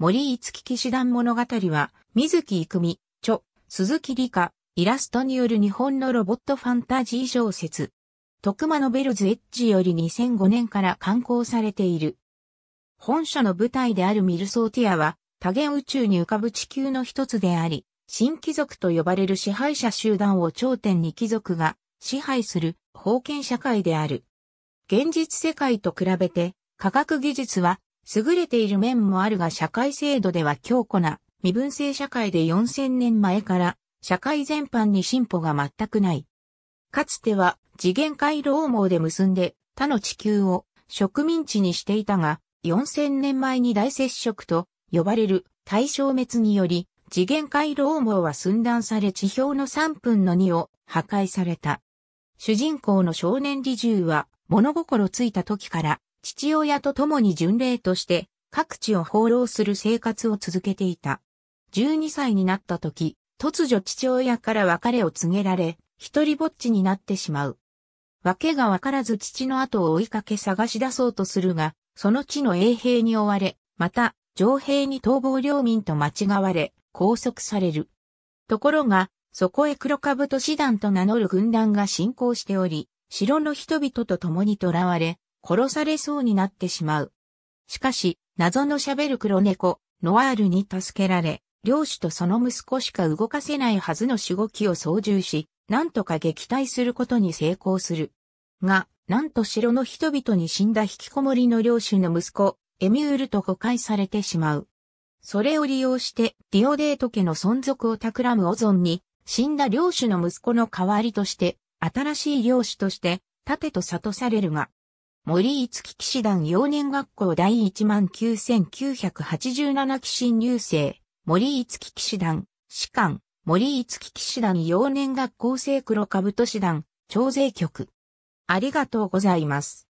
森五木騎士団物語は、水木育美、著、鈴木理科、イラストによる日本のロボットファンタジー小説。徳間のベルズエッジより2005年から刊行されている。本書の舞台であるミルソーティアは、多元宇宙に浮かぶ地球の一つであり、新貴族と呼ばれる支配者集団を頂点に貴族が支配する封建社会である。現実世界と比べて、科学技術は優れている面もあるが社会制度では強固な身分制社会で4000年前から社会全般に進歩が全くない。かつては次元回廊網で結んで他の地球を植民地にしていたが4000年前に大接触と呼ばれる大消滅により次元回廊網は寸断され地表の3分の2を破壊された。主人公の少年理獣は物心ついた時から父親と共に巡礼として各地を放浪する生活を続けていた。12歳になった時、突如父親から別れを告げられ、一人ぼっちになってしまう。わけがわからず父の後を追いかけ探し出そうとするが、その地の衛兵に追われ、また、上兵に逃亡領民と間違われ、拘束される。ところが、そこへ黒兜師団と名乗る軍団が進行しており、城の人々と共に囚われ、殺されそうになってしまう。しかし、謎の喋る黒猫、ノワールに助けられ、領主とその息子しか動かせないはずの守護機を操縦し、なんとか撃退することに成功する。が、なんと城の人々に死んだ引きこもりの領主の息子、エミュールと誤解されてしまう。それを利用して、ディオデート家の存続を企むオゾンに、死んだ領主の息子の代わりとして、新しい領主として、盾と悟されるが、森井月騎士団幼年学校第19987期新入生、森井月騎士団、士官、森井月騎士団幼年学校生黒兜士団、徴税局。ありがとうございます。